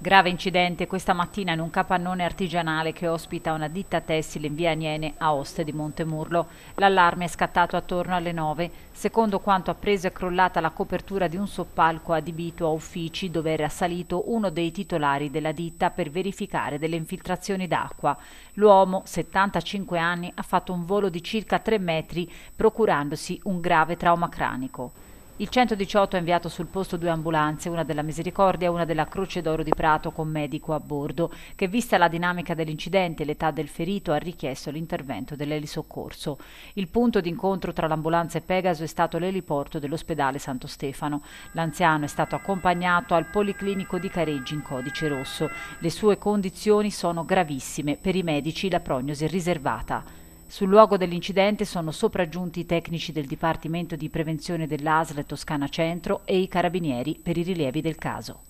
Grave incidente questa mattina in un capannone artigianale che ospita una ditta tessile in via Niene a Oste di Montemurlo. L'allarme è scattato attorno alle 9. Secondo quanto appreso è crollata la copertura di un soppalco adibito a uffici dove era salito uno dei titolari della ditta per verificare delle infiltrazioni d'acqua. L'uomo, 75 anni, ha fatto un volo di circa 3 metri procurandosi un grave trauma cranico. Il 118 ha inviato sul posto due ambulanze, una della Misericordia e una della Croce d'Oro di Prato con medico a bordo, che vista la dinamica dell'incidente e l'età del ferito ha richiesto l'intervento dell'elisoccorso. Il punto d'incontro tra l'ambulanza e Pegaso è stato l'eliporto dell'ospedale Santo Stefano. L'anziano è stato accompagnato al Policlinico di Careggi in codice rosso. Le sue condizioni sono gravissime, per i medici la prognosi è riservata. Sul luogo dell'incidente sono sopraggiunti i tecnici del Dipartimento di Prevenzione dell'ASL Toscana Centro e i carabinieri per i rilievi del caso.